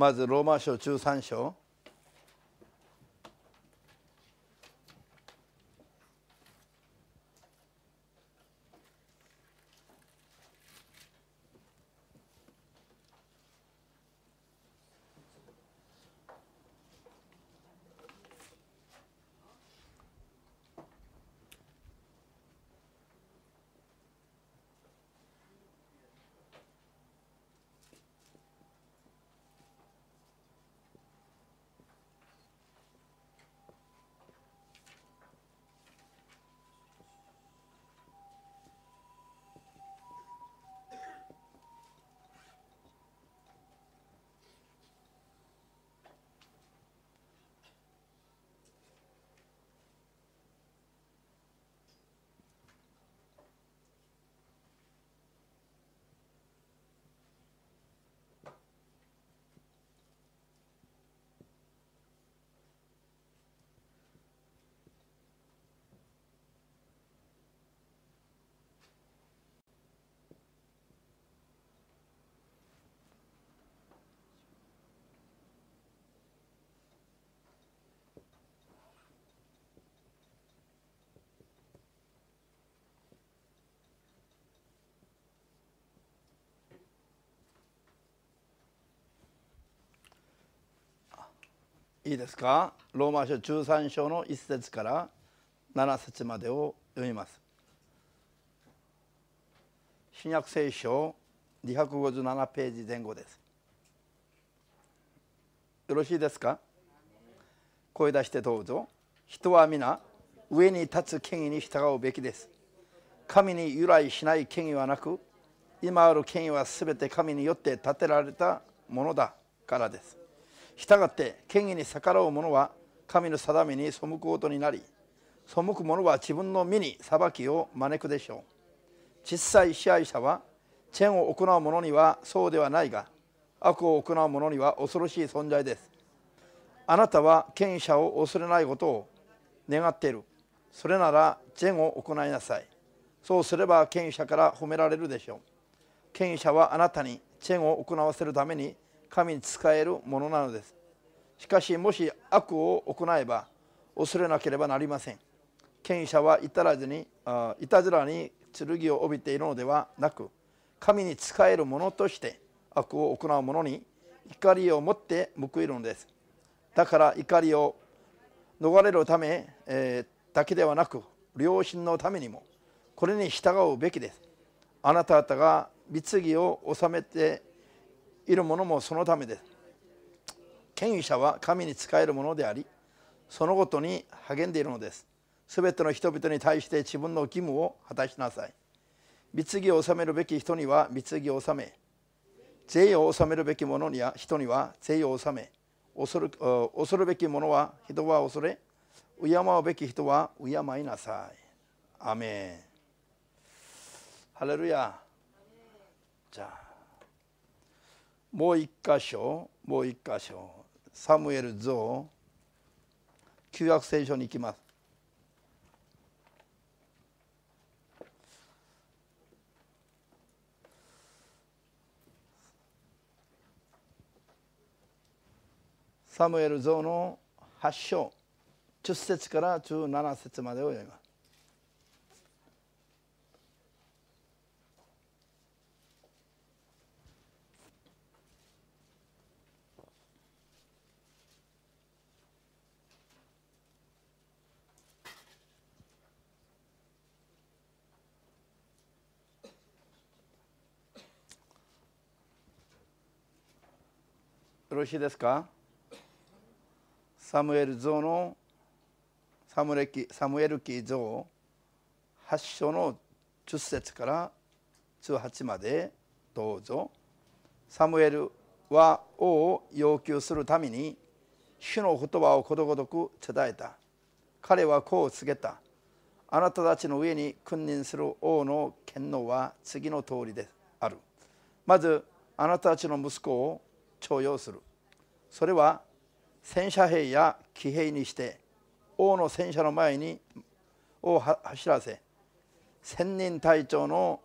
まずローマ書13章いいですかローマ書13章の1節から7節までを読みます新約聖書257ページ前後ですよろしいですか声出してどうぞ人は皆上に立つ権威に従うべきです神に由来しない権威はなく今ある権威は全て神によって建てられたものだからです従って権威に逆らう者は神の定めに背くことになり背く者は自分の身に裁きを招くでしょう実際支配者はチェンを行う者にはそうではないが悪を行う者には恐ろしい存在ですあなたは権威者を恐れないことを願っているそれならチェンを行いなさいそうすれば権威者から褒められるでしょう権威者はあなたにチェンを行わせるために神に仕えるものなのですしかしもし悪を行えば恐れなければなりません権威者は至らずにあいたずらに剣を帯びているのではなく神に仕えるものとして悪を行う者に怒りを持って報いるのですだから怒りを逃れるため、えー、だけではなく良心のためにもこれに従うべきですあなた方が貢ぎを納めているものもそのためです権威者は神に仕えるものでありそのことに励んでいるのです全ての人々に対して自分の義務を果たしなさい貢ぎを納めるべき人には貢ぎを納め税を納めるべき者には人には税を納め恐る恐るべき者は人は恐れ敬うべき人は敬いなさいアメンハレルヤじゃあもう一箇所もう一箇所サムエル像旧約聖書に行きますサムエル像の8章10節から17節までを読みますろしいですかサムエル像のサムレキサムエル記像8章の10節から18までどうぞサムエルは王を要求するために主の言葉をことごとく伝えた彼はこう告げたあなたたちの上に君臨する王の権能は次の通りであるまずあなたたちの息子を徴用するそれは戦車兵や騎兵にして王の戦車の前にを走らせ千人隊長の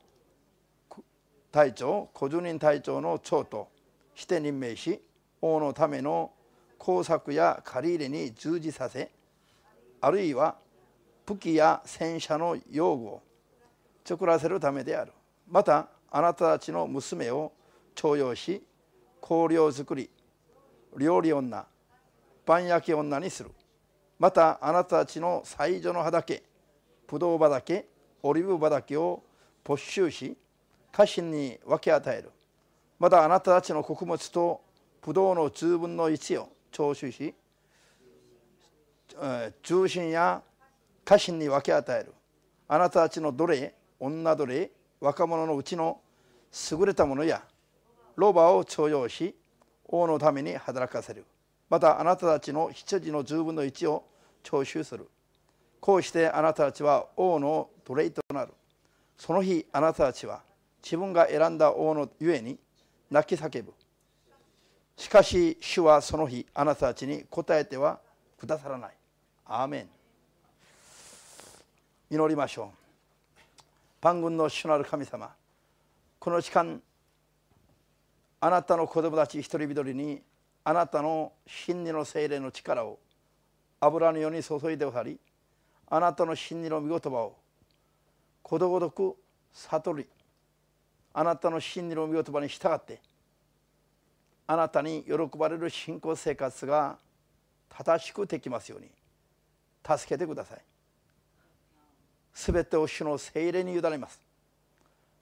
隊長5十人隊長の長として任命し王のための工作や借り入れに従事させあるいは武器や戦車の用具を作らせるためであるまたあなたたちの娘を徴用し香料作り料理女パン焼き女にするまたあなたたちの最上の畑ブドウ畑オリーブ畑を没収し家臣に分け与えるまたあなたたちの穀物とブドウの10分の1を徴収し中心や家臣に分け与えるあなたたちの奴隷女奴隷若者のうちの優れたものやロバを徴用し王のために働かせるまたあなたたちの羊の十分の一を徴収するこうしてあなたたちは王の奴隷となるその日あなたたちは自分が選んだ王のゆえに泣き叫ぶしかし主はその日あなたたちに答えてはくださらないアーメン祈りましょう万軍の主なる神様この時間あなたの子供たち一人一人にあなたの真理の精霊の力を油のように注いでおさりあなたの真理の御言葉をことごとく悟りあなたの真理の御言葉に従ってあなたに喜ばれる信仰生活が正しくできますように助けてくださいすべてを主の精霊に委ねます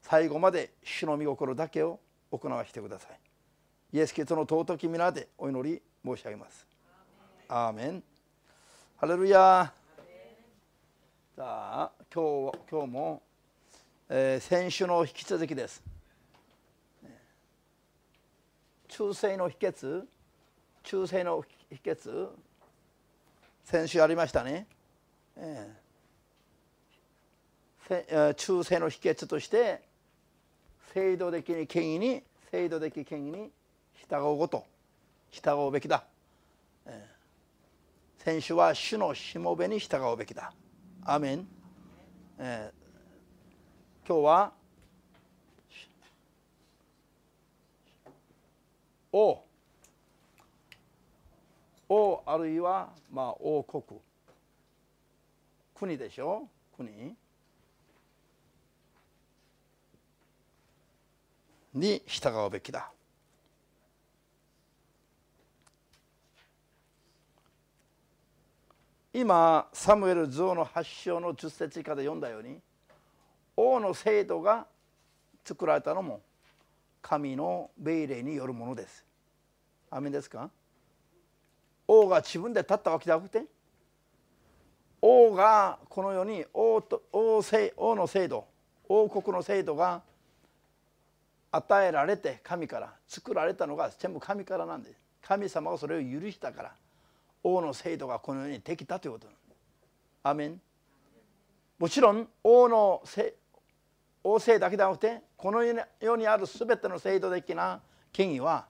最後まで主の御心だけを行わしてくださいイエス・キリストの尊き皆でお祈り申し上げますアーメンハレルヤさあ今日今日も、えー、先週の引き続きです中性の秘訣中性の秘訣先週ありましたね、えー、中性の秘訣として制度的に権威に制度的権威に従うこと従うべきだ、えー、先週は主のしもべに従うべきだアメン、えー、今日は王王あるいはまあ王国国でしょ国に従うべきだ今サムエル像の発祥の十節以下で読んだように王の制度が作られたのも神の命令によるものです。アメですか王が自分で立ったわけじゃなくて王がこの世に王と王王の制度王国の制度が与えられて神から作られたのが全部神からなんです神様がそれを許したから王の制度がこの世にできたということなんですアメンもちろん王のせ王政だけではなくてこの世にある全ての制度的な権威は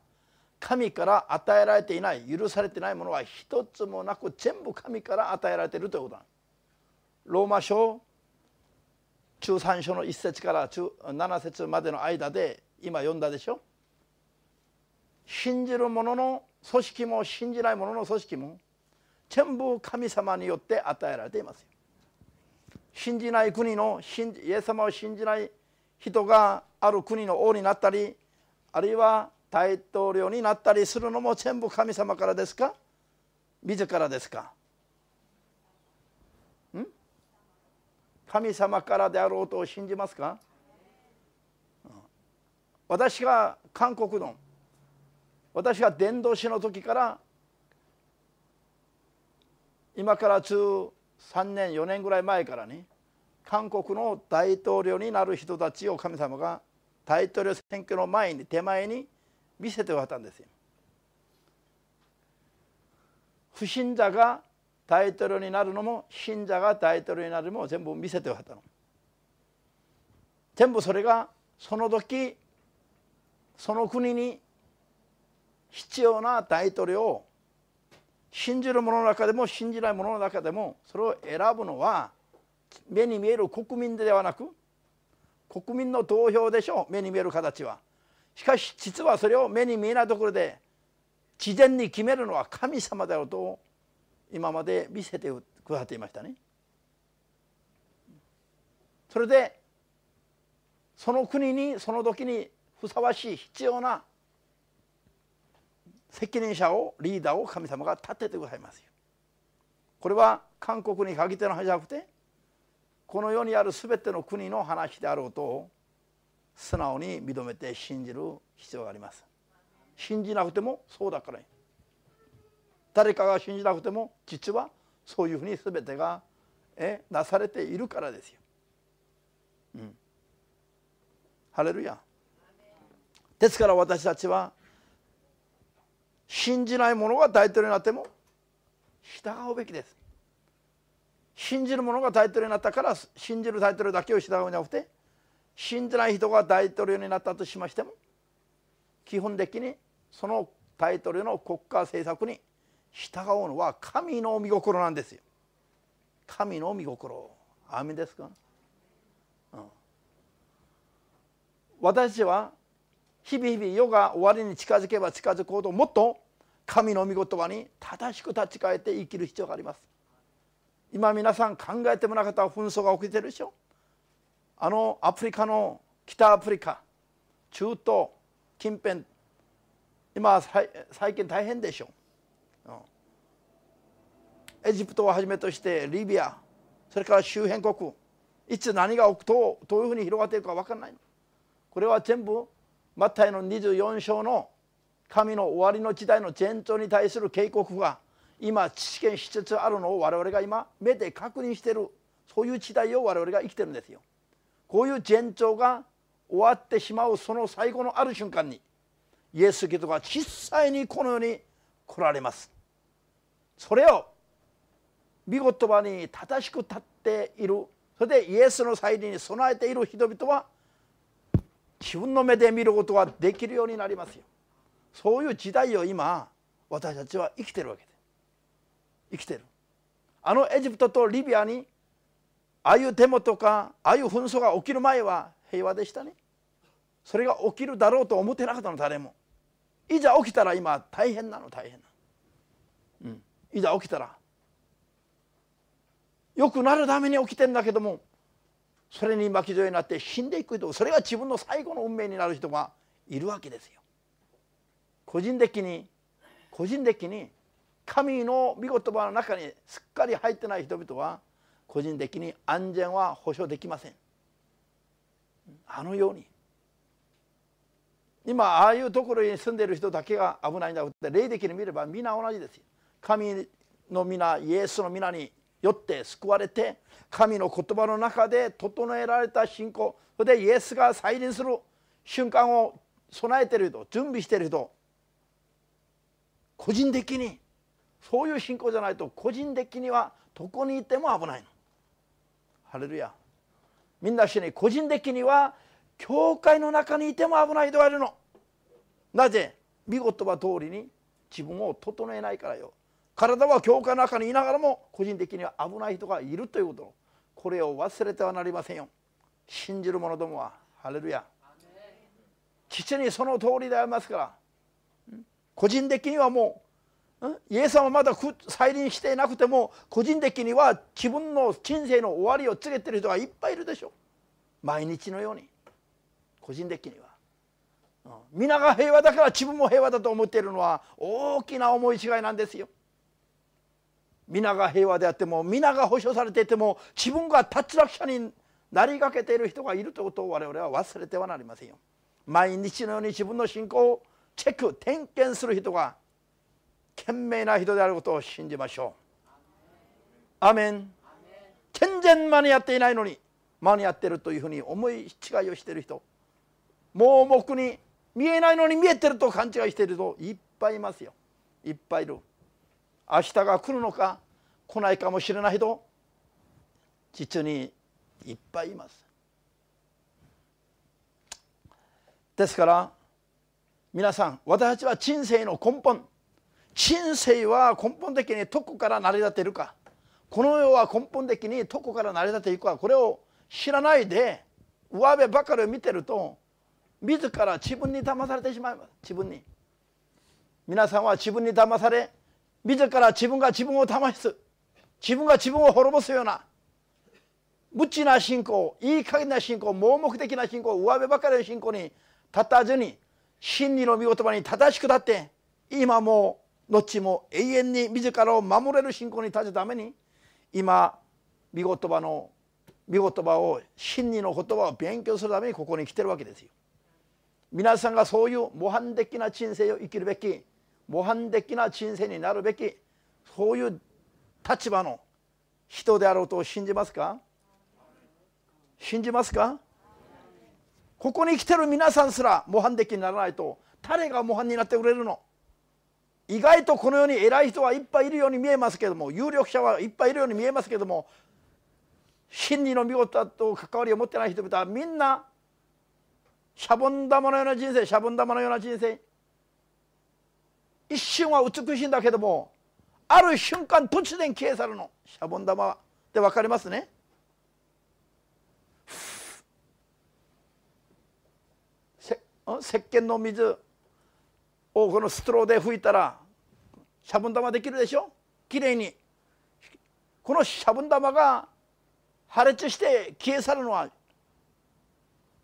神から与えられていない許されてないものは一つもなく全部神から与えられているということなローマ書中3章の1節から7節までの間で今読んだでしょ信じる者の組織も信じない者の組織も全部神様によって与えられています信じない国のイエス様を信じない人がある国の王になったりあるいは大統領になったりするのも全部神様からですか自らですかん神様からであろうと信じますか私が韓国の私が伝道師の時から今から13年4年ぐらい前からね韓国の大統領になる人たちを神様が大統領選挙の前に手前に見せておったんですよ。不信者が大統領になるのも信者が大統領になるのも全部見せておったの。全部それがその時その国に必要な大統領を信じる者の中でも信じない者の中でもそれを選ぶのは目に見える国民ではなく国民の投票でしょう目に見える形は。しかし実はそれを目に見えないところで事前に決めるのは神様だよと今まで見せてくださっていましたね。それでその国にその時にふさわしい必要な責任者をリーダーを神様が立ててございますよ。これは韓国に限っての話じゃなくてこの世にある全ての国の話であることを素直に認めて信じる必要があります。信じなくてもそうだから誰かが信じなくても実はそういうふうに全てがえなされているからですよ。うん、ハレルヤ。ですから私たちは信じない者が大統領になっても従うべきです信じる者が大統領になったから信じる大統領だけを従うんじゃなくて信じない人が大統領になったとしましても基本的にその大統領の国家政策に従うのは神の御心なんですよ神の御心アですか、うん、私は日々日々世が終わりに近づけば近づくほどもっと神の御言葉に正しく立ち返って生きる必要があります今皆さん考えてもなかった紛争が起きてるでしょあのアフリカの北アフリカ中東近辺今最近大変でしょ、うエジプトをはじめとしてリビアそれから周辺国いつ何が起くとどういうふうに広がっているか分からないこれは全部マタイの24章の神の終わりの時代の前兆に対する警告が今知験しつつあるのを我々が今目で確認しているそういう時代を我々が生きてるんですよ。こういう前兆が終わってしまうその最後のある瞬間にイエス・キリストが実際にこの世に来られます。それを見言葉に正しく立っているそれでイエスの再臨に備えている人々は自分の目で見ることができるようになりますよそういう時代を今私たちは生きてるわけで生きてるあのエジプトとリビアにああいうデモとかああいう紛争が起きる前は平和でしたねそれが起きるだろうと思ってなかったの誰もいざ起きたら今大変なの大変なの、うん、いざ起きたらよくなるために起きてんだけどもそれに巻き添えになって死んでいくとそれが自分の最後の運命になる人がいるわけですよ。個人的に個人的に神の御言葉の中にすっかり入ってない人々は個人的に安全は保証できません。あのように今ああいうところに住んでいる人だけが危ないんだって霊的に見れば皆同じですよ。神の皆イエスの皆によって救われて神の言葉の中で整えられた信仰それでイエスが再臨する瞬間を備えている人準備している人個人的にそういう信仰じゃないと個人的にはどこにいても危ないの。ハレルヤみんな緒に個人的には教会の中にいても危ないではあるの。なぜ見事は通りに自分を整えないからよ体は教会の中にいながらも個人的には危ない人がいるということこれを忘れてはなりませんよ信じる者どもはハレルヤ父にその通りでありますから個人的にはもうイエス様はまだ再臨していなくても個人的には自分の人生の終わりを告げてる人がいっぱいいるでしょ毎日のように個人的には皆が平和だから自分も平和だと思っているのは大きな思い違いなんですよ。皆が平和であっても皆が保障されていても自分が脱落者になりかけている人がいるということを我々は忘れてはなりませんよ。毎日のように自分の信仰をチェック点検する人が賢明な人であることを信じましょう。アメン全然間に合っていないのに間に合ってるというふうに思い違いをしている人盲目に見えないのに見えてると勘違いしている人いっぱいいますよいっぱいいる。明日が来るのか来ないかもしれない人実にいっぱいいますですから皆さん私たちは人生の根本人生は根本的にどこから成り立っているかこの世は根本的にどこから成り立っていくかこれを知らないで上辺ばかりを見てると自ら自分に騙されてしまいます自分に皆さんは自分に騙され自ら自分が自分を試す自分が自分を滅ぼすような無知な信仰いい加減な信仰盲目的な信仰上辺ばかりの信仰に立たずに真理の御言葉に正しく立って今も後も永遠に自らを守れる信仰に立つために今御言葉の御言葉を真理の言葉を勉強するためにここに来てるわけですよ。皆さんがそういう模範的な人生を生きるべき模範的な人生になるべきそういう立場の人であろうと信じますか信じますかここに来てる皆さんすら模範的にならないと誰が模範になってくれるの意外とこの世に偉い人はいっぱいいるように見えますけども有力者はいっぱいいるように見えますけども真理の見事と関わりを持ってない人々はみんなシャボン玉のような人生シャボン玉のような人生一瞬は美しいんだけどもある瞬間突然消え去るのシャボン玉で分かりますねせ石鹸の水をこのストローで拭いたらシャボン玉できるでしょきれいにこのシャボン玉が破裂して消え去るのは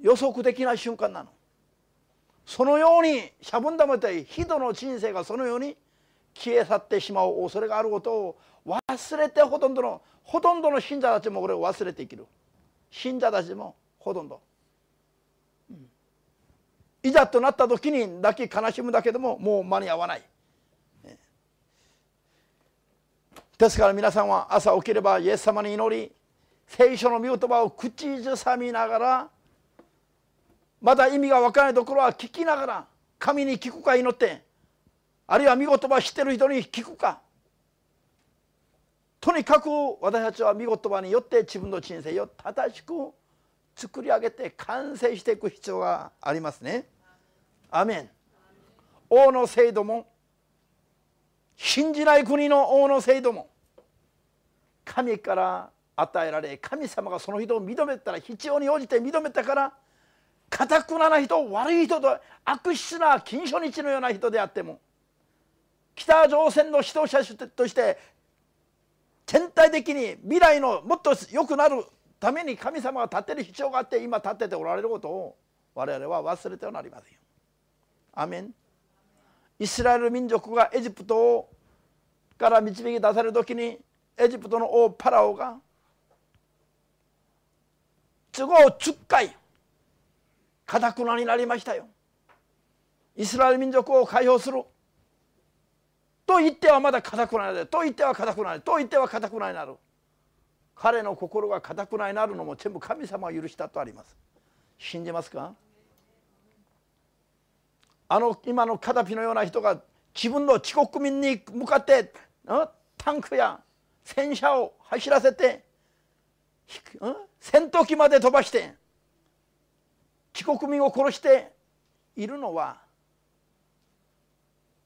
予測できない瞬間なのそのようにシャボン玉という人の人生がそのように消え去ってしまう恐れがあることを忘れてほとんどのほとんどの信者たちもこれを忘れて生きる信者たちもほとんど、うん、いざとなった時に泣き悲しむだけでももう間に合わない、ね、ですから皆さんは朝起きればイエス様に祈り聖書の御言葉を口ずさみながらまだ意味が分からないところは聞きながら神に聞くか祈ってあるいは見言葉ってる人に聞くかとにかく私たちは見言葉によって自分の人生を正しく作り上げて完成していく必要がありますね。アメン王の制度も信じない国の王の制度も神から与えられ神様がその人を認めたら必要に応じて認めたからかたくなな人悪い人と悪質な金初日のような人であっても北朝鮮の指導者として全体的に未来のもっと良くなるために神様が立てる必要があって今立てておられることを我々は忘れてはなりませんよ。アメンイスラエル民族がエジプトから導き出されるきにエジプトの王パラオが都合10回かたくなになりましたよイスラエル民族を解放すると言ってはまだかたくなになると言ってはかたくなになると言ってはかたくなになる彼の心がかたくなになるのも全部神様を許したとあります信じますかあの今のカダピのような人が自分の自国民に向かってタンクや戦車を走らせて戦闘機まで飛ばして帰国民を殺しているのは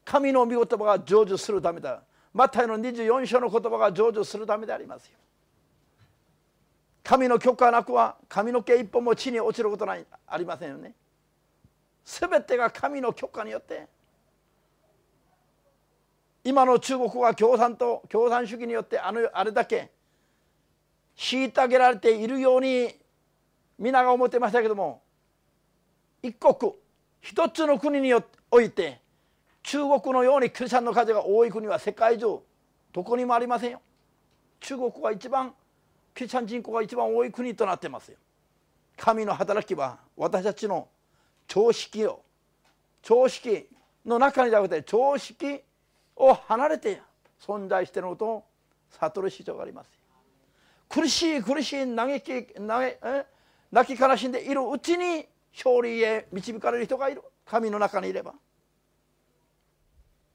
神の御言葉が成就するためだマタイの24章の言葉が成就するためでありますよ神の許可なくは髪の毛一本も地に落ちることないありませんよね全てが神の許可によって今の中国は共産党共産主義によってあのあれだけ虐げられているように皆が思ってましたけども一国一つの国において中国のようにクリスチャンの数が多い国は世界中どこにもありませんよ。中国は一番クリスチャン人口が一番多い国となってますよ。神の働きは私たちの常識を常識の中にじゃなくて常識を離れて存在していることを悟る必要があります。苦しい苦しい嘆き嘆き悲しんでいるうちに勝利へ導かれる人がいる神の中にいれば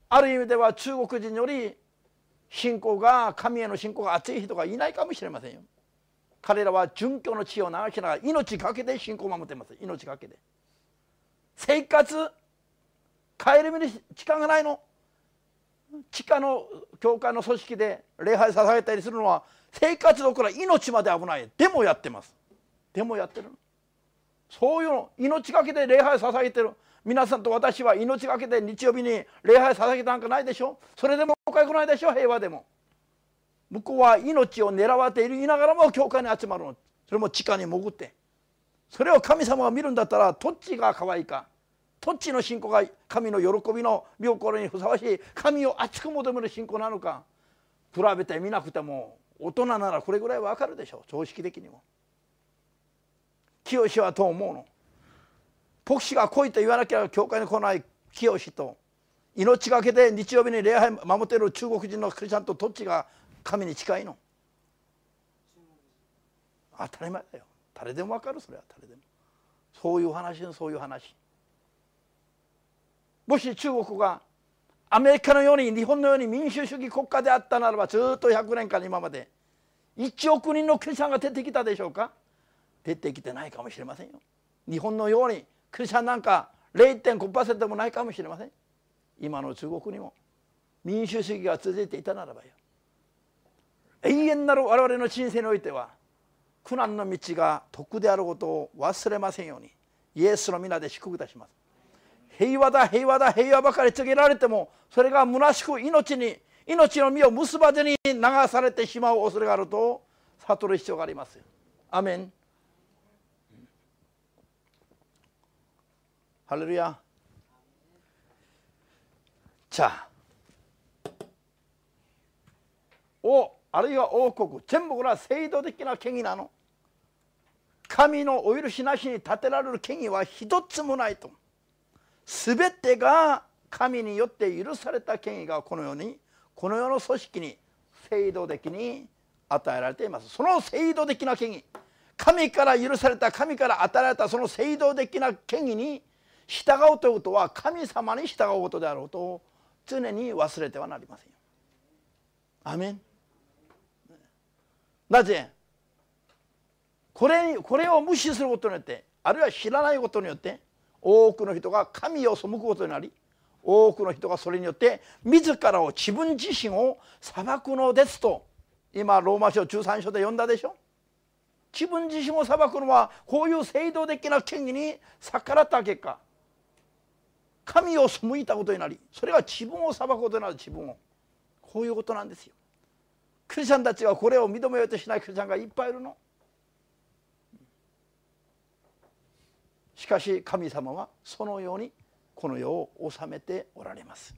ある意味では中国人より信仰が神への信仰が熱い人がいないかもしれませんよ彼らは殉教の地を流しながら命かけで信仰を守っています命かけで生活帰り道に時間がないの地下の教会の組織で礼拝捧げたりするのは生活どころ命まで危ないでもやってますでもやってるのそういうの命がけで礼拝を捧げてる皆さんと私は命がけで日曜日に礼拝捧げたなんかないでしょそれでもおかくないでしょ平和でも向こうは命を狙われているいながらも教会に集まるのそれも地下に潜ってそれを神様が見るんだったらどっちが可愛いかどっちの信仰が神の喜びの御心にふさわしい神を熱く求める信仰なのか比べてみなくても大人ならこれぐらいわかるでしょ常識的にも清志はと思うの牧師が来いと言わなきゃ教会に来ない清と命がけで日曜日に礼拝守っている中国人のクリスチャンとどっちが神に近いの当たり前だよ誰でも分かるそれは誰でもそういう話のそういう話もし中国がアメリカのように日本のように民主主義国家であったならばずっと100年間今まで1億人のクリスチャンが出てきたでしょうか出てきてないかもしれませんよ日本のようにクリスチャンなんか0.5%もないかもしれません今の中国にも民主主義が続いていたならばよ永遠なる我々の人生においては苦難の道が得であることを忘れませんようにイエスの皆で祝福いたします平和だ平和だ平和ばかり告げられてもそれが虚しく命に命の実を結ばずに流されてしまう恐れがあると悟る必要がありますアメン할렐루야자おあるいは王国全部これは制度的な権威なの神のお許しなしに立てられる権威は一つもないと全てが神によって許された権威がこの世にこの世の組織に制度的に与えられていますその制度的な権威神から許された神から与えられたその制度的な権威に従うということは神様に従うことであることを常に忘れてはなりませんよ。アメンなぜこれこれを無視することによってあるいは知らないことによって多くの人が神を背くことになり多くの人がそれによって自らを自分自身を裁くのですと今ローマ書13章で読んだでしょ自分自身を裁くのはこういう制度的な権威に逆らった結果神を背いたことになりそれが自分を裁くことになる自分をこういうことなんですよクリスチャンたちはこれを認めようとしないクリスチャンがいっぱいいるのしかし神様はそのようにこの世を治めておられます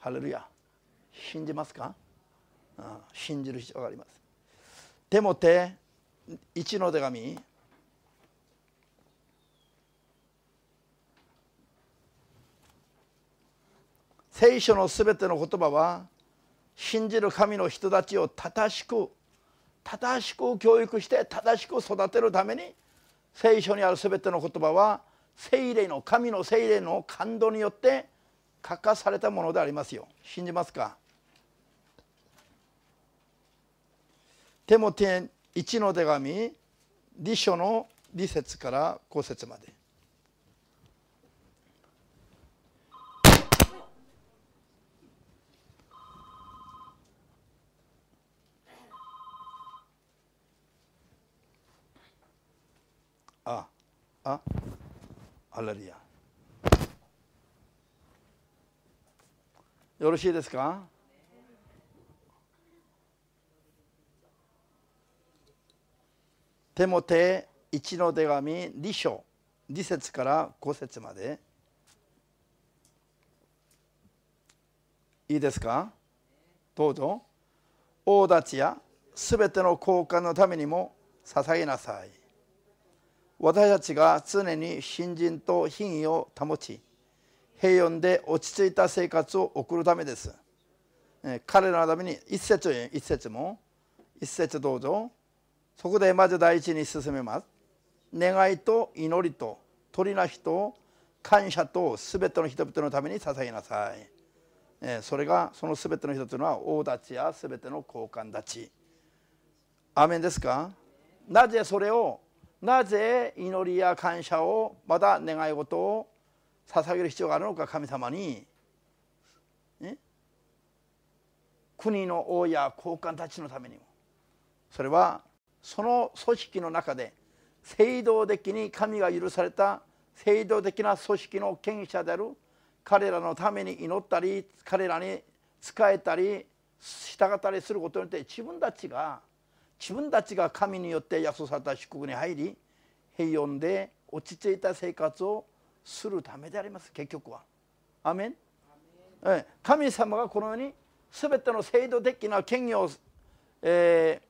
ハレルヤ信じますか、うん、信じる必要がありますでもて1の手紙聖書のすべての言葉は信じる神の人たちを正しく正しく教育して正しく育てるために聖書にあるすべての言葉は聖霊の神の聖霊の感動によって書かされたものでありますよ信じますかテモテ1の手紙2書の2節から5節まで a a alla ria よろしいですかテモテ一の手紙二章二節から五節までいいですかどうぞ王たちやすべての交換のためにも捧げなさい私たちが常に信心と品位を保ち平穏で落ち着いた生活を送るためです彼らのために一節一節も一節どうぞそこでまず第一に進めます願いと祈りと鳥な人感謝と全ての人々のために捧げなさい、えそれがその全ての人というのは王たちや全ての高官立ちアメンですかなぜそれをなぜ祈りや感謝をまた願い事を捧げる必要があるのか神様に、国の王や高官たちのためにもそれはその組織の中で制度的に神が許された制度的な組織の権威者である彼らのために祈ったり彼らに仕えたり従ったりすることによって自分たちが自分たちが神によって約束された祝福に入り平穏で落ち着いた生活をするためであります結局は。アメン神様がこの世に全ての制度的な権威を、え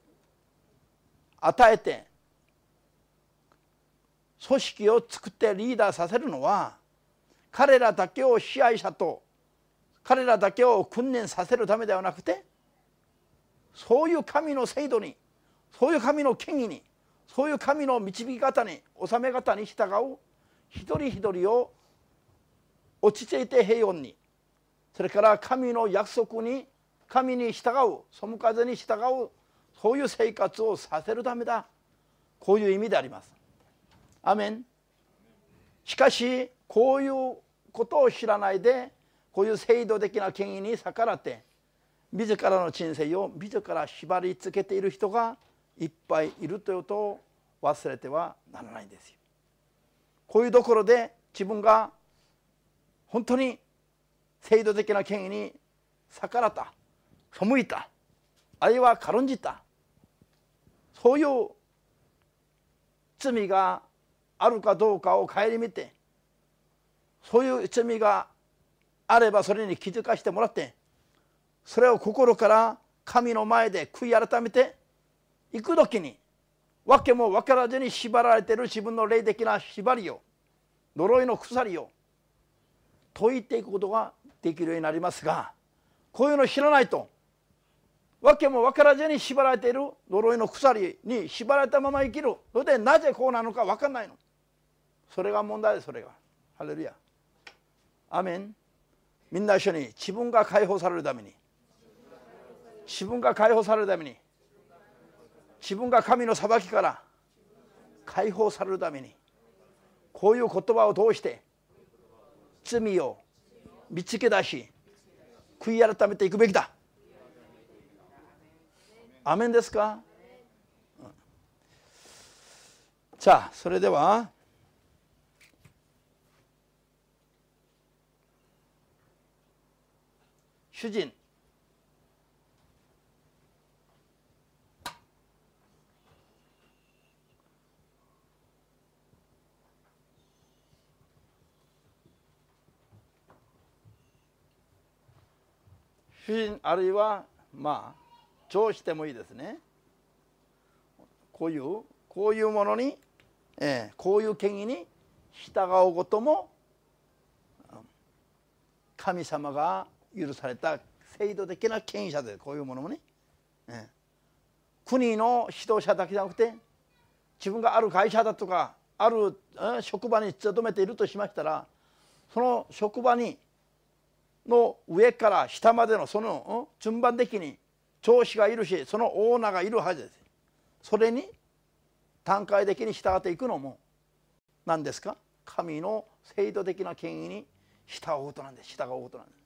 ー、与えて組織を作ってリーダーさせるのは彼らだけを支配者と彼らだけを訓練させるためではなくてそういう神の制度にそういう神の権威にそういう神の導き方に治め方に従う一人一人を落ち着いて平穏にそれから神の約束に神に従う背風に従うそういう生活をさせるためだこういう意味であります。アメンしかしこういうことを知らないでこういう制度的な権威に逆らって自らの人生を自ら縛りつけている人がいっぱいいるということを忘れてはならないんですよ。こういうところで自分が本当に制度的な権威に逆らった背いたあるいは軽んじたそういう罪があるかどうかを顧みてそういう罪があればそれに気づかせてもらってそれを心から神の前で悔い改めて行く時に訳も分からずに縛られている自分の霊的な縛りを呪いの鎖を解いていくことができるようになりますがこういうのを知らないと訳も分からずに縛られている呪いの鎖に縛られたまま生きるのでなぜこうなのか分かんないのそれが問題ですそれがハレルヤアメンみんな一緒に自分が解放されるために自分が解放されるために自分が神の裁きから解放されるためにこういう言葉を通して罪を見つけ出し悔い改めていくべきだ。アメンですか、じゃあそれでは主人人あるいはまあ調子でもいいですねこういうこういうものに、えー、こういう権威に従うことも神様が許された制度的な権威者でこういうものもね、えー、国の指導者だけじゃなくて自分がある会社だとかある職場に勤めているとしましたらその職場にの上から下までのその順番的に長子がいるしそのオーナーがいるはずですそれに段階的に従っていくのも何ですか神の制度的な権威に従うことなんです従うことなんです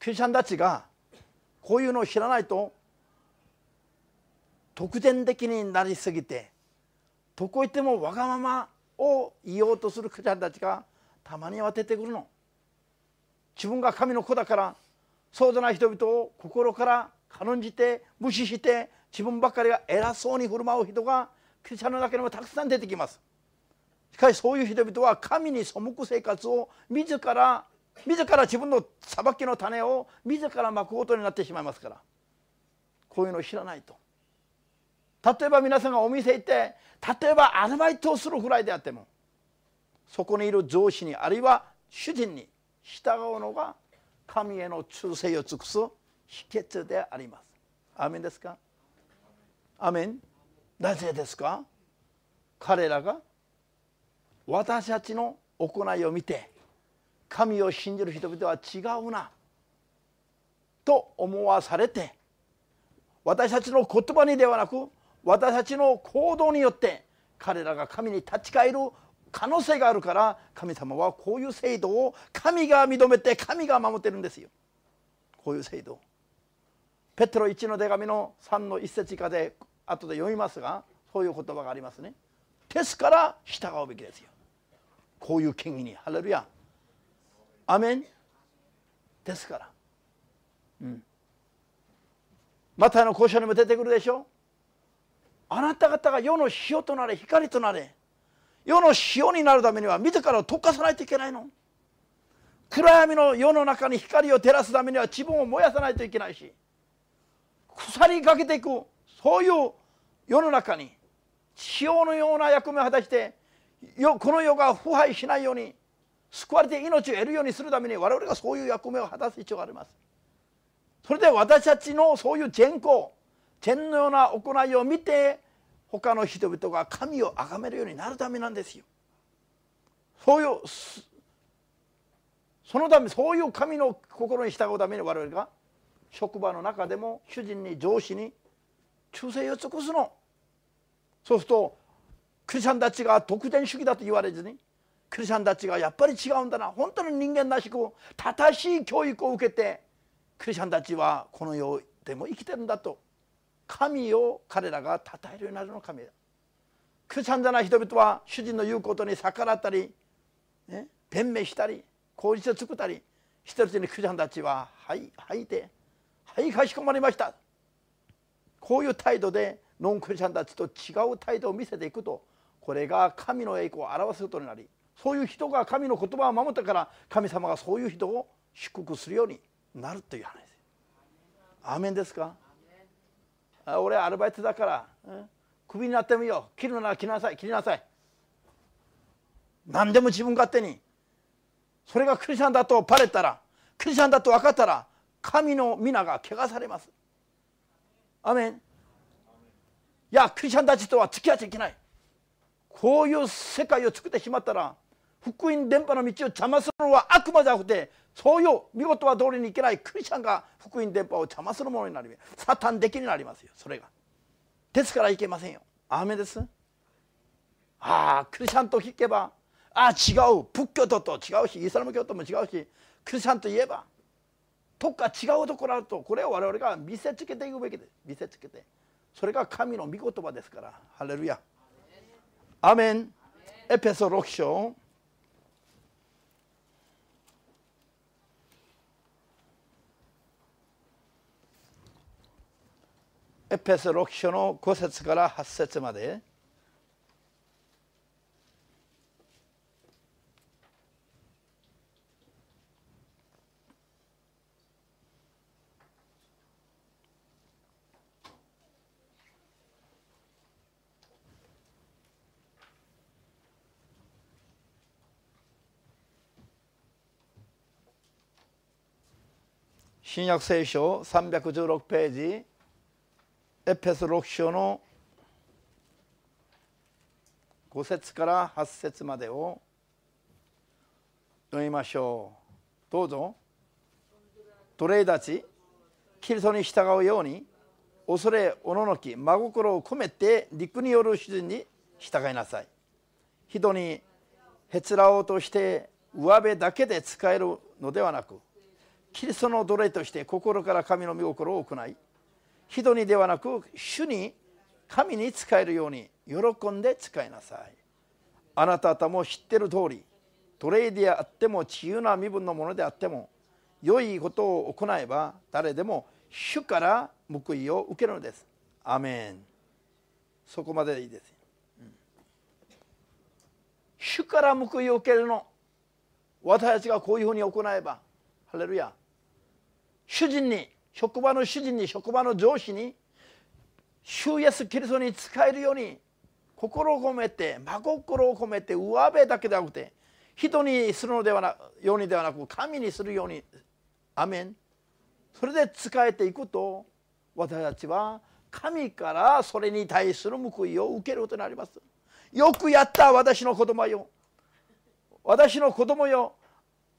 クリスチャンたちがこういうのを知らないと特然的になりすぎてどこ行ってもわがままを言おうとするクリスチャンたちがたまには出てくるの自分が神の子だからそうじゃない人々を心から軽んじて無視して自分ばっかりが偉そうに振る舞う人がクリスチャンの中にもたくさん出てきますしかしそういう人々は神に背く生活を自ら自ら自分の裁きの種を自ら巻くことになってしまいますからこういうのを知らないと例えば皆さんがお店行って例えばアルバイトをするぐらいであってもそこにいる上司にあるいは主人に従うのが神への忠誠を尽くす秘訣でありますアメンですかアメンなぜですか彼らが私たちの行いを見て神を信じる人々は違うなと思わされて私たちの言葉にではなく私たちの行動によって彼らが神に立ち返る可能性があるから神様はこういう制度を神が認めて神が守ってるんですよこういう制度ペテロ1の手紙の3の1節以下で後で読みますがそういう言葉がありますねですから従うべきですよこういう権威にハレルヤアメンですから、うん、またの交渉にも出てくるでしょあなた方が世の塩となれ光となれ世の塩になるためには自らを溶かさないといけないの暗闇の世の中に光を照らすためには自分を燃やさないといけないし腐りかけていくそういう世の中に塩のような役目を果たしてこの世が腐敗しないように救われて命を得るようにするために我々がそういう役目を果たす必要がありますそれで私たちのそういう善行善のような行いを見て他の人々が神を崇めるようになるためなんですよ。そういうそのためそういう神の心に従うために我々が職場の中でも主人に上司に忠誠を尽くすのそうするとクリスチャンたちが独善主義だと言われずにクリスチャンたちがやっぱり違うんだな本当に人間らしく正しい教育を受けてクリスチャンたちはこの世でも生きてるんだと神を彼らが称えるようになるの神だくさんざな人々は主人の言うことに逆らったり、ね、弁明したり口実を作ったりしてるうちにくさんたちは「はい吐い」て、はいかしこまりました」こういう態度でノンクリスチャンたちと違う態度を見せていくとこれが神の栄光を表すことになりそういう人が神の言葉を守ったから神様がそういう人を祝福するようになるという話です。アーメンですかあ俺アルバイトだから、クビになってもいいよ切るなら切りなさい切りなさい何でも自分勝手にそれがクリスチャンだとバレたらクリスチャンだと分かったら神の皆が汚されますアメンいやクリスチャンたちとは付き合っちゃいけないこういう世界を作ってしまったら福音伝播の道を邪魔するのは悪魔じゃなくてそういう見事は通りにいけないクリスチャンが福音伝播を邪魔するものになりサタン的になりますよそれがですからいけませんよアーメですああクリスチャンと聞けばああ違う仏教徒と違うしイスラム教徒も違うしクリスチャンといえばどか違うところあるとこれを我々が見せつけていくべきです見せつけてそれが神の御言葉ですからハレルヤアメンエペソ6章エペソ6章の5節から8節まで新約聖書316ページエペソ6章の5節から8節までを読みましょうどうぞ奴隷たちキリストに従うように恐れおののき真心を込めて陸による主人に従いなさい人にへつらおうとして上辺だけで使えるのではなくキリストの奴隷として心から神の御心を行い人にではなく主に神に使えるように喜んで使いなさいあなた方も知ってる通りトディであっても自由な身分のものであっても良いことを行えば誰でも主から報いを受けるのですアメンそこまででいいです、うん、主から報いを受けるの私たちがこういうふうに行えばハレルヤ主人に職場の主人に職場の上司に主イエスキリストに仕えるように心を込めて真心を込めて上辺だけではなくて人にするのではなようにではなく神にするようにアメンそれで仕えていくと私たちは神からそれに対する報いを受けることになりますよくやった私の子供よ私の子供よ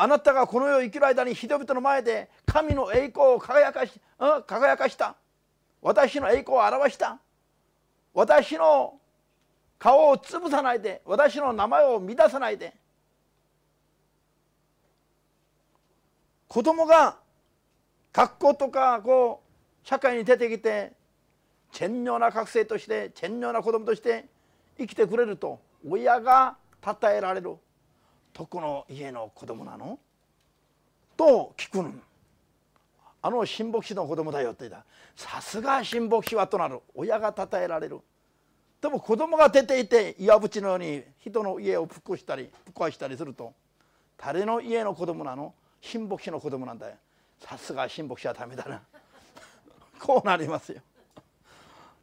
あなたがこの世を生きる間に人々の前で神の栄光を輝かし輝かした私の栄光を表した私の顔を潰さないで私の名前を乱さないで子供が学校とかこう社会に出てきて善良な学生として善良な子供として生きてくれると親が称えられるどこの家の子供なのと聞くのあの神牧師の子供だよって言ったさすが神牧師はとなる親が称えられるでも子供が出ていて岩淵のように人の家をぶっ壊したりぶっ壊したりすると誰の家の子供なの神牧師の子供なんだよさすが神牧師はダメだな こうなりますよ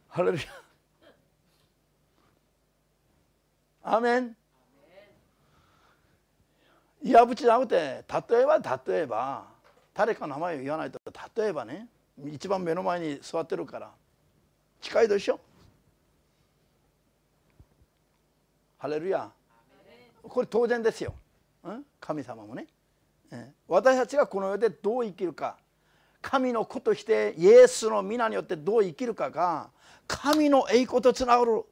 ハレルヤアメン岩淵じゃなくて例えば例えば誰かの名前を言わないと例えばね一番目の前に座ってるから近いでしょハレルヤこれ当然ですよ、うん、神様もね、うん、私たちがこの世でどう生きるか神の子としてイエスの皆によってどう生きるかが神の栄光とつながる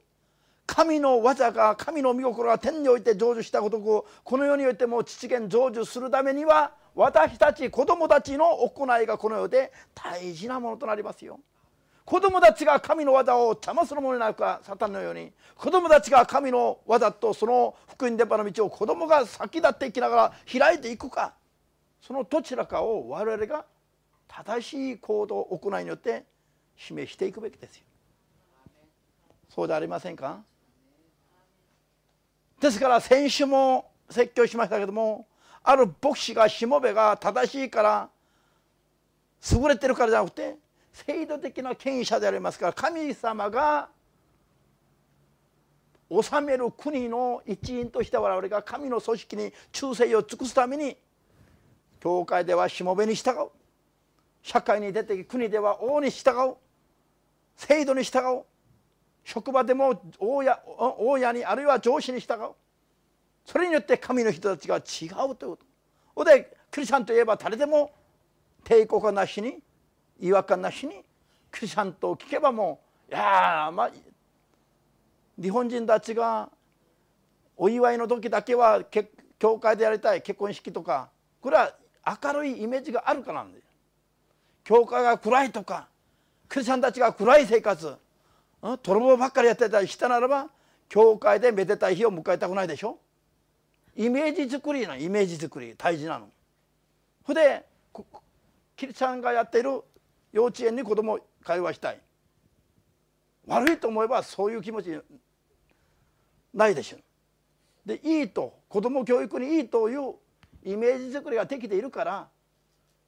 神の技が神の御心が天において成就したごとくこの世においても父権成就するためには私たち子供たちの行いがこの世で大事なものとなりますよ。子供たちが神の技を邪魔するものになるかサタンのように子供たちが神の技とその福音伝播の道を子供が先立っていきながら開いていくかそのどちらかを我々が正しい行動行いによって示していくべきですよ。そうじゃありませんかですから先週も説教しましたけどもある牧師がしもべが正しいから優れてるからじゃなくて制度的な権威者でありますから神様が治める国の一員として我々が神の組織に忠誠を尽くすために教会ではしもべに従う社会に出て国では王に従う制度に従う職場でも大家大家にあるいは上司に従うそれによって神の人たちが違うということでクリスチャンといえば誰でも抵抗なしに違和感なしにクリスチャンと聞けばもういやまあ日本人たちがお祝いの時だけは教会でやりたい結婚式とかこれは明るいイメージがあるからなんで教会が暗いとかクリスチャンたちが暗い生活泥棒ばっかりやってたりしたならば教会でめでたい日を迎えたくないでしょイメージ作りなイメージ作り大事なの。ほでキリちゃんがやっている幼稚園に子供会話したい悪いと思えばそういう気持ちないでしょでいいと子ども教育にいいというイメージ作りができているから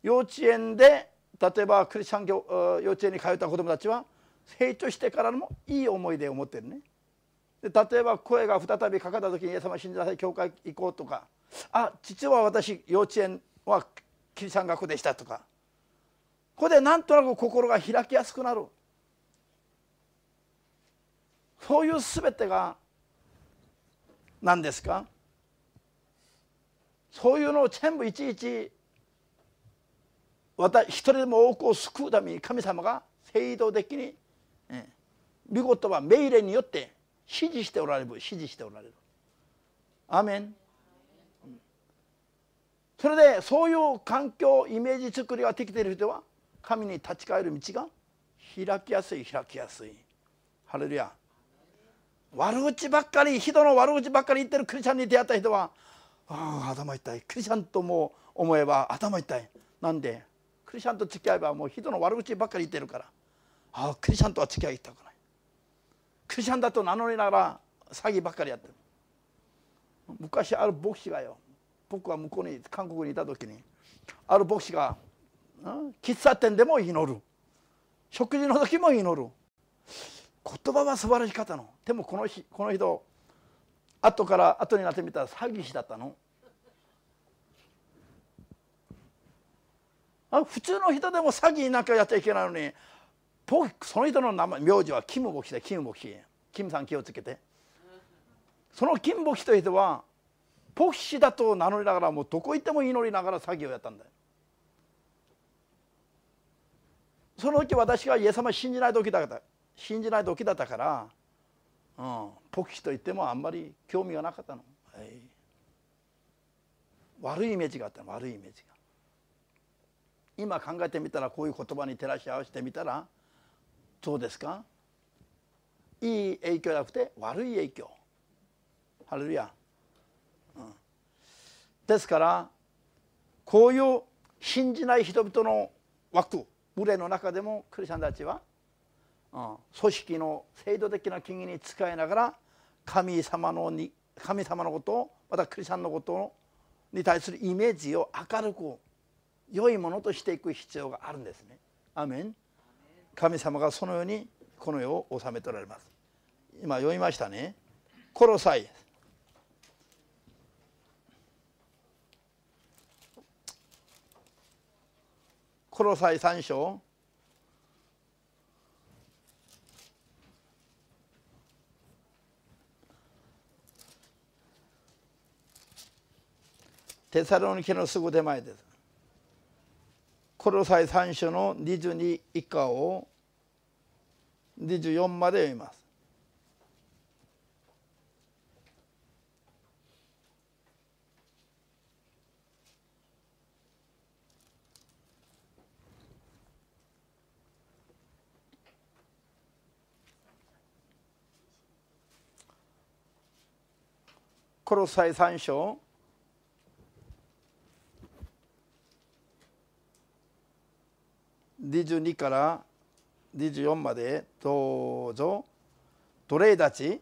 幼稚園で例えばクリスチャン幼稚園に通った子どもたちは成長してからもいい思い出を持ってるねで例えば声が再びかかった時に「イエス様信じなさい教会行こう」とか「あ実は私幼稚園はキリシャン学でした」とかここでなんとなく心が開きやすくなるそういう全てが何ですかそういうのを全部いちいち私一人でも多くを救うために神様が制度的に御言葉命令によって指示しておられる指示しておられるアメンそれでそういう環境イメージ作りができている人は神に立ち返る道が開きやすい開きやすいハレルヤ悪口ばっかり人の悪口ばっかり言ってるクリスチャンに出会った人はああ頭痛いクリスチャンとも思えば頭痛いなんでクリスチャンと付き合えばもう人の悪口ばっかり言ってるからああクリスチャンとは付き合いたくないクリスチャンだと名乗りながら詐欺ばっかりやってる昔ある牧師がよ僕は向こうに韓国にいた時にある牧師が喫茶店でも祈る食事の時も祈る言葉は素晴らしかったのでもこの日この人後から後になってみたら詐欺師だったのあ普通の人でも詐欺なんかやっちゃいけないのにその人の名前名字はキム牧師だキム牧師キムさん気をつけてそのキム牧師という人は牧師だと名乗りながらもうどこ行っても祈りながら作業をやったんだよその時私がイエス様信じない時だった信じない時だったから、うん、牧師といってもあんまり興味がなかったの、はい、悪いイメージがあったの悪いイメージが今考えてみたらこういう言葉に照らし合わせてみたらそうですかいい影響じゃなくて悪い影響ハレルヤ、うん、ですからこういう信じない人々の枠群れの中でもクリスチャンたちは、うん、組織の制度的な権威に使いながら神様のに神様のことをまたクリスチャンのことに対するイメージを明るく良いものとしていく必要があるんですね。アメン神様がそのようにこの世を治めておられます今読みましたねコロサイコロサイ三章テサロニケのすぐ手前ですコロサイ3章の22以下を24まで読みます。コロサイ3章22から24までどうぞ奴隷たち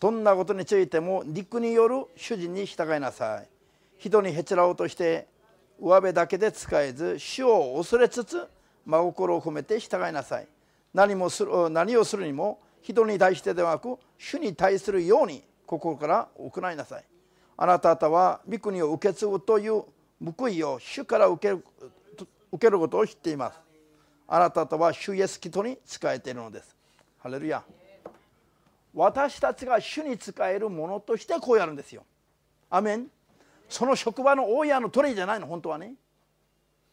どんなことについても肉による主人に従いなさい人にへちらおうとして上辺だけで使えず主を恐れつつ真心を込めて従いなさい何もする何をするにも人に対してではなく主に対するように心から行いなさいあなた方は御国を受け継ぐという報いを主から受ける受けることを知っていますあなたとは主イエスキトに仕えているのですハレルヤ私たちが主に仕えるものとしてこうやるんですよアメンその職場の大家のトレイじゃないの本当はね、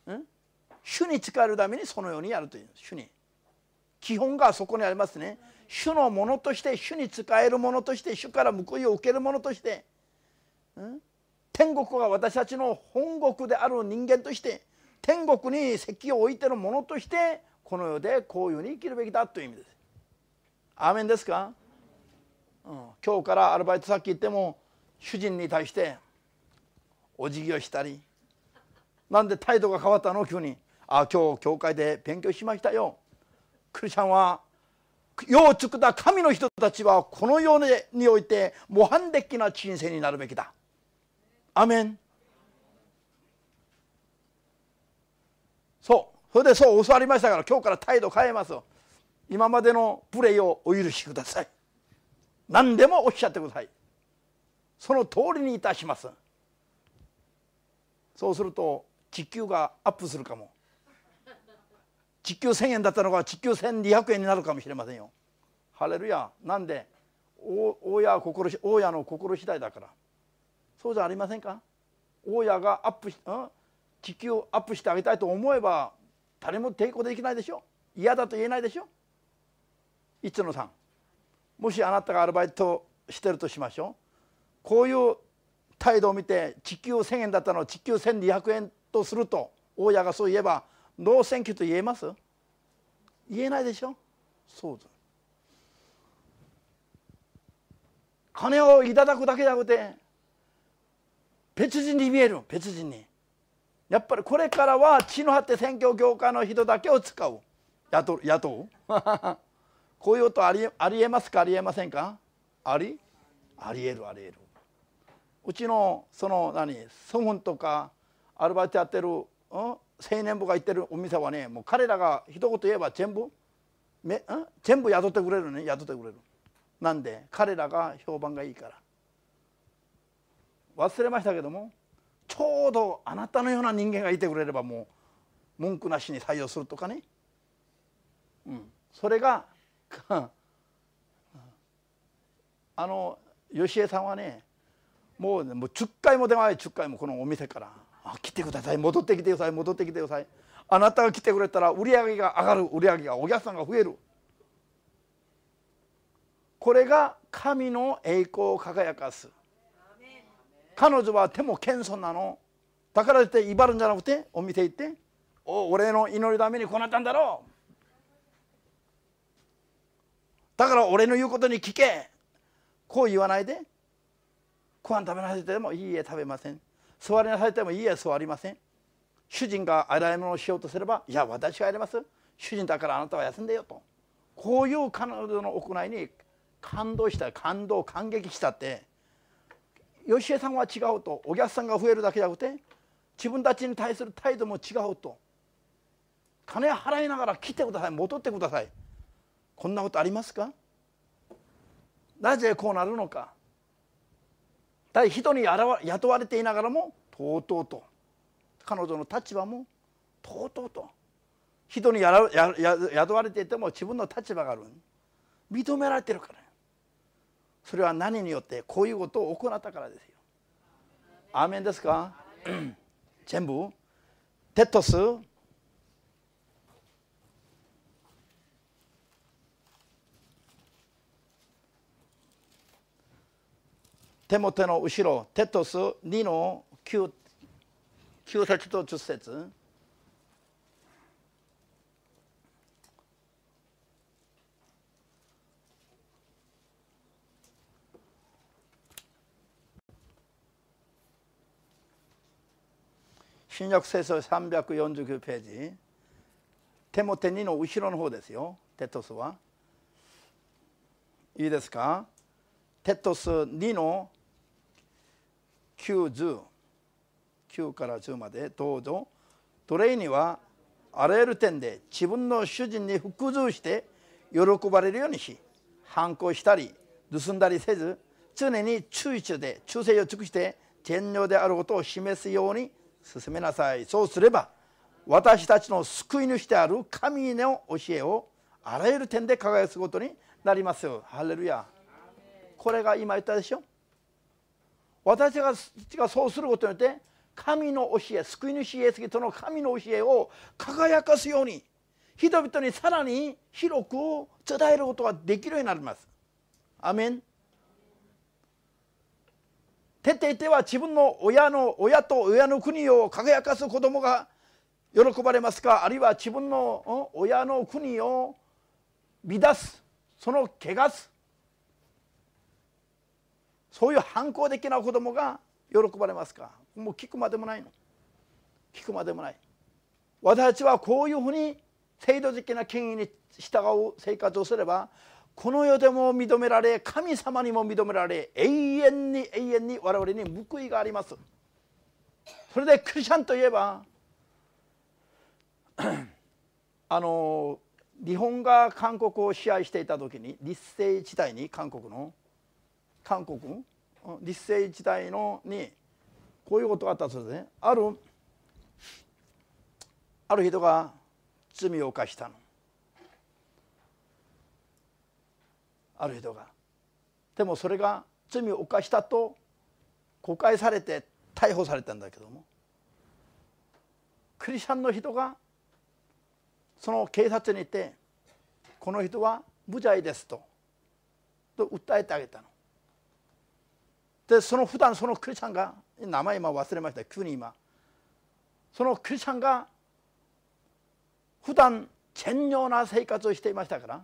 うん、主に仕えるためにそのようにやるという主に基本がそこにありますね主のものとして主に仕えるものとして主から報いを受けるものとして、うん、天国が私たちの本国である人間として天国に器を置いてのものとしてこの世でこういうふうに生きるべきだという意味です。アーメンですか、うん、今日からアルバイト先言っても主人に対してお辞儀をしたりなんで態度が変わったの急に「あ今日教会で勉強しましたよ」クリスチャンは世を作った神の人たちはこの世において模範的な人生になるべきだ。アメンそうそれでそう教わりましたから今日から態度変えますよ今までのプレイをお許しください何でもおっしゃってくださいその通りにいたしますそうすると地球がアップするかも地球1,000円だったのが地球1,200円になるかもしれませんよハレルヤなんで大家心大家の心次第だからそうじゃありませんか大家がアップし、うん気球をアップしてあげたいと思えば誰も抵抗できないでしょ嫌だと言えないでしょ逸野さんもしあなたがアルバイトしてるとしましょうこういう態度を見て地球1,000円だったのを地球1,200円とすると大家がそう言えばノーセンキューと言えます言えないでしょそうで金をいただくだけじゃなくて別人に見える別人にやっぱりこれからは地の果て選挙業界の人だけを使う雇う雇う こういうことありありえますかありえませんかありありえるありえるうちのその何祖父とかアルバイトやってる、うん、青年部が行ってるお店はねもう彼らが一言言えば全部めん全部雇ってくれるね雇ってくれるなんで彼らが評判がいいから忘れましたけどもちょうどあなたのような人間がいてくれればもう文句なしに採用するとかね、うん、それが あの吉江さんはねもうもう10回も出前、10回もこのお店から「あ来てください戻ってきてください戻ってきてください」あなたが来てくれたら売り上げが上がる売り上げがお客さんが増えるこれが神の栄光を輝かす彼女は手も謙遜なのだからって威張るんじゃなくてお店行って「お俺の祈りのためにこうなったんだろう」だから俺の言うことに聞けこう言わないでご飯食べなさいってもいいえ食べません座りなさいってもいいえ座りません主人が洗い物をしようとすればいや私はやります主人だからあなたは休んでよとこういう彼女の行いに感動した感動感激したって吉江さんは違うとお客さんが増えるだけじゃなくて自分たちに対する態度も違うと金払いながら来てください戻ってくださいこんなことありますかなぜこうなるのかだ人に雇われていながらもとうとうと彼女の立場もとうとうと人にやらやや雇われていても自分の立場がある認められてるからそれは何によってこういうことを行ったからですよアーメンですか 全部テトス手も手の後ろテトス2の 9, 9節と10節신약세서349ページ。テモテ2の後ろの方ですよテトスはいいですかテトス2の910 9から10までどうぞト奴隷にはあらゆる点で自分の主人に服従して喜ばれるようにし反抗したり盗んだりせず常に注意中で忠誠を尽くして善良であることを示すように進めなさいそうすれば私たちの救い主である神の教えをあらゆる点で輝くことになりますよハレルヤこれが今言ったでしょ私たちがそうすることによって神の教え救い主イエストの神の教えを輝かすように人々にさらに広く伝えることができるようになりますアメンてていては自分の親の親と親の国を輝かす子供が喜ばれますかあるいは自分の親の国を乱すその汚すそういう反抗的な子供が喜ばれますかもう聞くまでもないの聞くまでもない私たちはこういうふうに制度的な権威に従う生活をすればこの世でも認められ神様にも認められ永遠に永遠に我々に報いがありますそれでクリシャンといえば あの日本が韓国を支配していた時に立政時代に韓国の韓国立政時代のにこういうことがあったそうですねあるある人が罪を犯したのある人がでもそれが罪を犯したと誤解されて逮捕されたんだけどもクリスチャンの人がその警察にいてこの人は無罪ですとと訴えてあげたの。でその普段そのクリスチャンが名前今忘れました急に今そのクリスチャンが普段善良な生活をしていましたから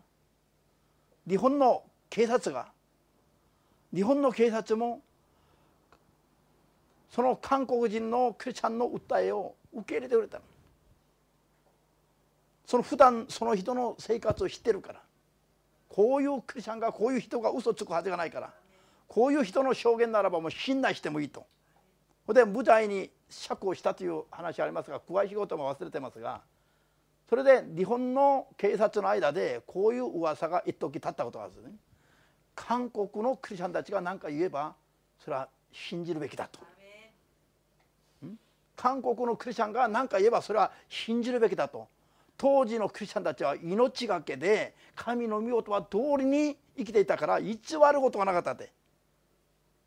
日本の警察が日本の警察もその韓国人のクリスチャンの訴えを受け入れてくれたその普段その人の生活を知ってるからこういうクリスチャンがこういう人が嘘つくはずがないからこういう人の証言ならばもう信頼してもいいとほんで無罪に釈放したという話ありますが詳しいことも忘れてますがそれで日本の警察の間でこういう噂が一時立ったことがあるんですね韓国のクリスチャンたちが何か言えばそれは信じるべきだと韓国のクリスチャンが何か言えばそれは信じるべきだと当時のクリスチャンたちは命がけで神の御事は通りに生きていたから偽ることがなかったって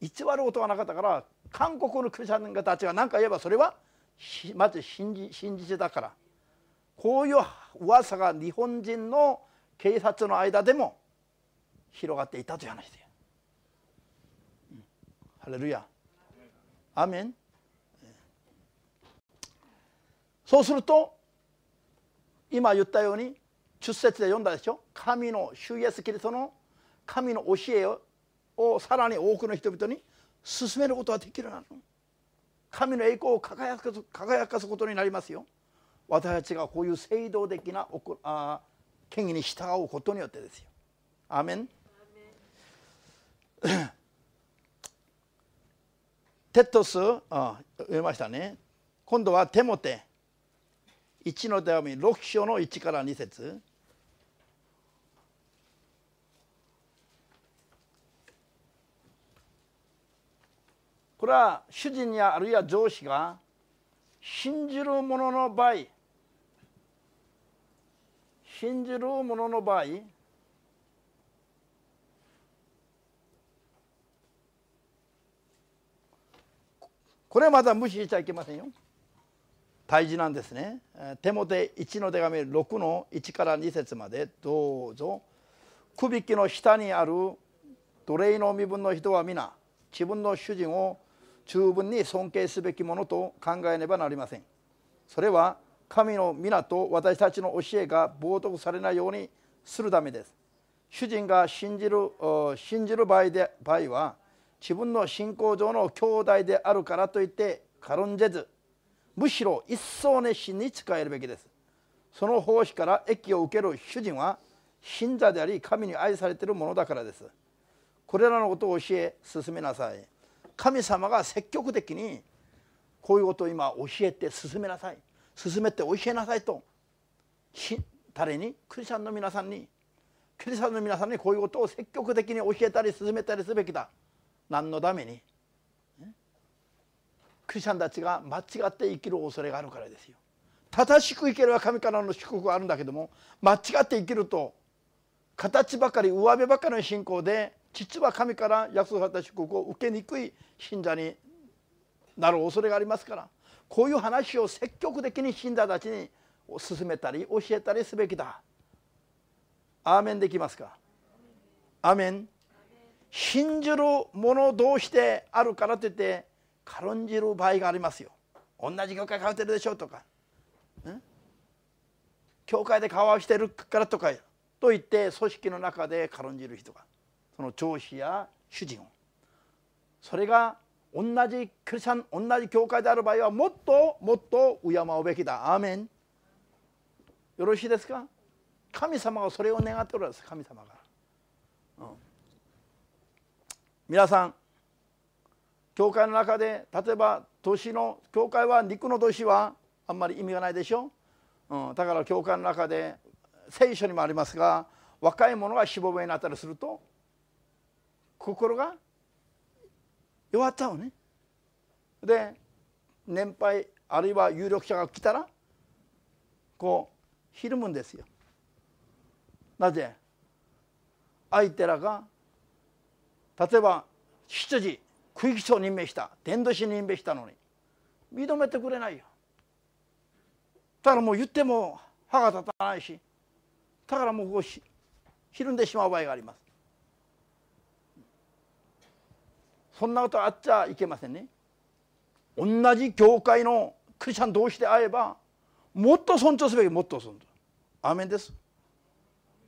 偽ることがなかったから韓国のクリスチャンたちが何か言えばそれはまず信じ信じてたからこういう噂が日本人の警察の間でも広がっていたという話で、うハレルヤアメンそうすると今言ったように出節で読んだでしょ神の主イエスキリストの神の教えをさらに多くの人々に進めることができるなる神の栄光を輝かす輝かすことになりますよ私たちがこういう制度的なあ権威に従うことによってですよ。アーメン テトスあ読みましたね今度はテモテ一の手紙六章の一から二節これは主人やあるいは上司が信じる者の場合信じる者の場合これはまだ無視しちゃいけませんよ大事なんですね手元1の手紙6の1から2節までどうぞくびきの下にある奴隷の身分の人は皆自分の主人を十分に尊敬すべきものと考えねばなりませんそれは神の皆と私たちの教えが冒涜されないようにするためです主人が信じる信じる場合で場合は自分の信仰上の兄弟であるからといって軽んじずむしろ一層熱心に仕えるべきですその奉仕から益を受ける主人は信者であり神に愛されているものだからですこれらのことを教え進めなさい神様が積極的にこういうことを今教えて進めなさい進めて教えなさいと誰にクリスチャンの皆さんにクリスチャンの皆さんにこういうことを積極的に教えたり進めたりすべきだ何のためにクリスチャンたちが間違って生きる恐れがあるからですよ正しく生きれば神からの祝福があるんだけども間違って生きると形ばかり上辺ばかりの信仰で実は神から約束された祝福を受けにくい信者になる恐れがありますからこういう話を積極的に信者たちに勧めたり教えたりすべきだアーメンできますかアーメン信じる者同士であるからといって軽んじる場合がありますよ同じ教会通ってるでしょうとか、う教会で顔をしてるからとかと言って組織の中で軽んじる人がその上司や主人をそれが同じクリスチャン同じ教会である場合はもっともっと敬うべきだアーメンよろしいですか神様がそれを願っておるんです神様が、うん、皆さん教会の中で例えば年の教会は肉の年はあんまり意味がないでしょ、うん、だから教会の中で聖書にもありますが若い者がしぼめになったりすると心が弱ったゃねで年配あるいは有力者が来たらこうひるむんですよなぜ相手らが例えば執事区域長任命した伝道師任命したのに認めてくれないよだからもう言っても歯が立たないしだからもうこうひひるんでしまう場合がありますそんなことあっちゃいけませんね同じ教会のクリスチャン同士で会えばもっと尊重すべきもっと尊重アメンです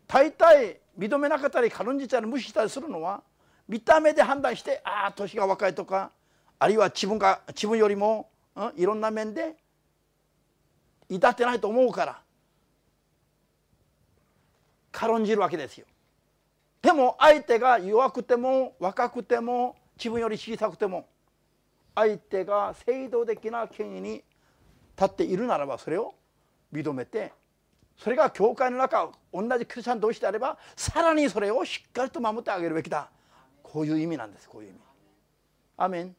大体認めなかったり軽んじたり無視したりするのは見た目で判断してああ年が若いとかあるいは自分が自分よりも、うん、いろんな面で至ってないと思うから軽んじるわけですよ。でも相手が弱くても若くても自分より小さくても相手が制度的な権威に立っているならばそれを認めてそれが教会の中同じクリスチャン同士であればさらにそれをしっかりと守ってあげるべきだこういう意味なんですこういう意味。アメン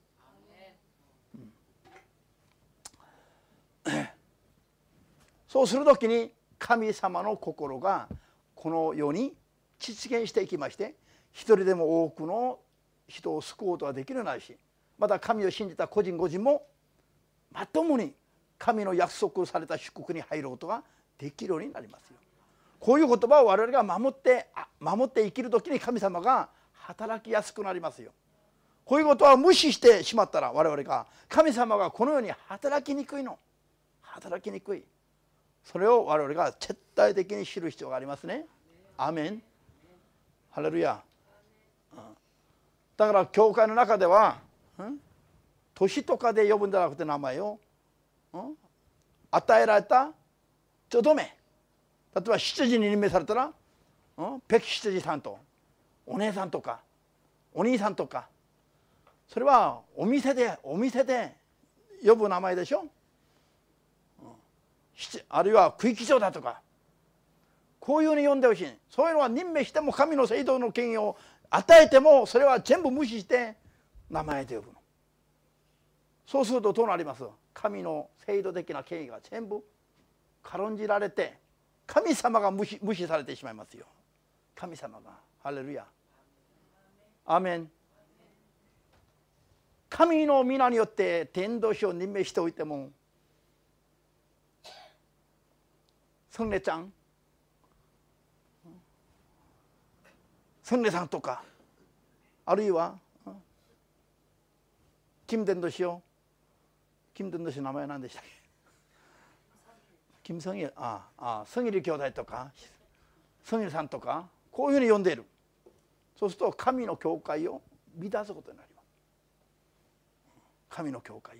そうする時に神様の心がこの世に実現していきまして一人でも多くの人を救うことはできないしまた神を信じた個人個人もまともに神の約束をされた祝福に入ることができるようになりますよ。こういう言葉を我々が守って守って生きる時に神様が働きやすくなりますよ。こういうことは無視してしまったら我々が神様がこのように働きにくいの働きにくいそれを我々が絶対的に知る必要がありますね。アメンハレルヤだから教会の中では年とかで呼ぶんじゃなくて名前を与えられたとどめ例えば執事に任命されたらペキ執事さんとお姉さんとかお兄さんとかそれはお店でお店で呼ぶ名前でしょあるいは区域長だとかこういうふうに呼んでほしいそういうのは任命しても神の聖堂の権威を与えてもそれは全部無視して名前で呼ぶのそうするとどうなります神の制度的な権威が全部軽んじられて神様が無視無視されてしまいますよ神様がハレルヤアメン神の皆によって天道師を任命しておいてもソンネちゃん千礼さんとかあるいは金伝の師よ金伝の師の名前何でしたっけ金성일ああ성일兄弟とか성일さんとかこういうふうに呼んでいるそうすると神の教会を乱すことになります神の教会を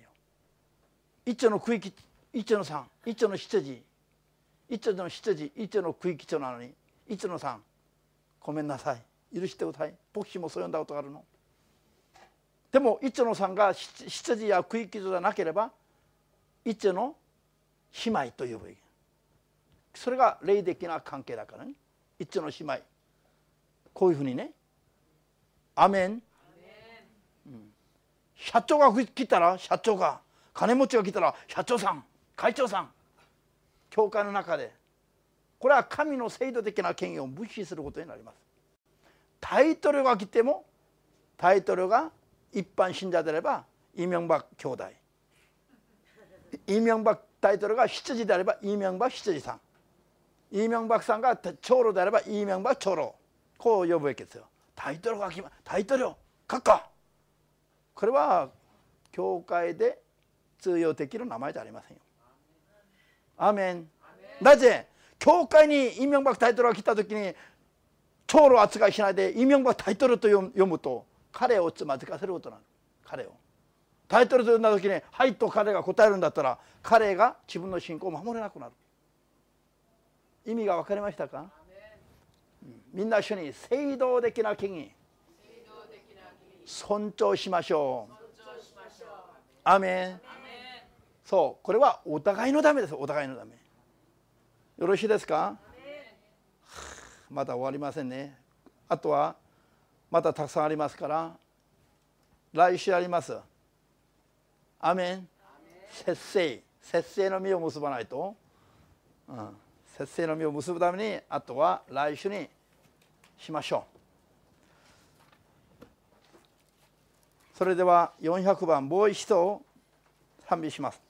一丁の区域一丁の3一丁の7時一丁の7時一丁の区域長なのに一丁の3ごめんなさい許して歌い牧師もそう呼んだことがあるのでも一野さんが羊や食い傷じゃなければ一の姉妹と呼ぶそれが霊的な関係だからね一の姉妹こういうふうにねアメンうん、社長が来たら社長が金持ちが来たら社長さん会長さん教会の中でこれは神の制度的な権威を無視することになります大統領が来ても大統領が 일반 신자들에봐 이명박 교다이 이명박 다이토르가 시저지다래봐 이명박 시저지상 이명박 상가 초로다래봐 이명박 초로 고 그 여부했겠어요 다이토르 가기만 다이토르 가까 그래봐 교회에 쓰여되기로 남아야지 아리마세요 아멘 나제 교회에 이명박 다이토르가 기타 듣기니 長老扱いしないでイ・ミョンバタイトルと読むと彼をつまずかせることなの彼をタイトルと読んだ時に「はい」と彼が答えるんだったら彼が自分の信仰を守れなくなる意味が分かりましたか、みんな一緒に聖堂的な権威尊重しましょうアメンそうこれはお互いのためですお互いのためよろしいですかまだ終わりませんねあとはまたたくさんありますから来週ありますアメン節制節制の実を結ばないと、うん、節制の実を結ぶためにあとは来週にしましょうそれでは400番もう一と賛美します